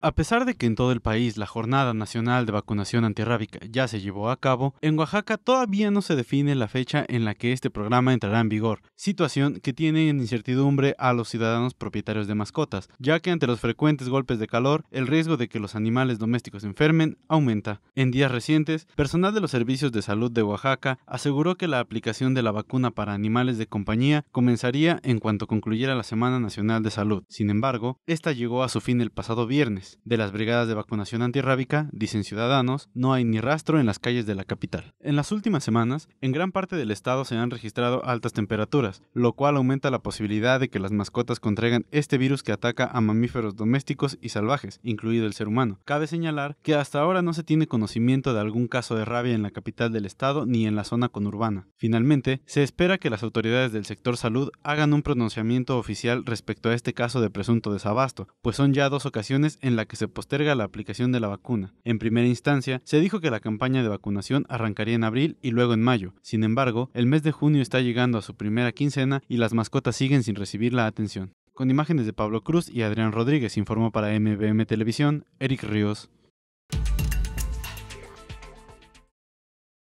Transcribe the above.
A pesar de que en todo el país la Jornada Nacional de Vacunación Antirrábica ya se llevó a cabo, en Oaxaca todavía no se define la fecha en la que este programa entrará en vigor, situación que tiene en incertidumbre a los ciudadanos propietarios de mascotas, ya que ante los frecuentes golpes de calor, el riesgo de que los animales domésticos enfermen aumenta. En días recientes, personal de los servicios de salud de Oaxaca aseguró que la aplicación de la vacuna para animales de compañía comenzaría en cuanto concluyera la Semana Nacional de Salud. Sin embargo, esta llegó a su fin el pasado viernes de las brigadas de vacunación antirrábica, dicen ciudadanos, no hay ni rastro en las calles de la capital. En las últimas semanas, en gran parte del estado se han registrado altas temperaturas, lo cual aumenta la posibilidad de que las mascotas contraigan este virus que ataca a mamíferos domésticos y salvajes, incluido el ser humano. Cabe señalar que hasta ahora no se tiene conocimiento de algún caso de rabia en la capital del estado ni en la zona conurbana. Finalmente, se espera que las autoridades del sector salud hagan un pronunciamiento oficial respecto a este caso de presunto desabasto, pues son ya dos ocasiones en la que se posterga la aplicación de la vacuna. En primera instancia, se dijo que la campaña de vacunación arrancaría en abril y luego en mayo. Sin embargo, el mes de junio está llegando a su primera quincena y las mascotas siguen sin recibir la atención. Con imágenes de Pablo Cruz y Adrián Rodríguez, informó para MBM Televisión, Eric Ríos.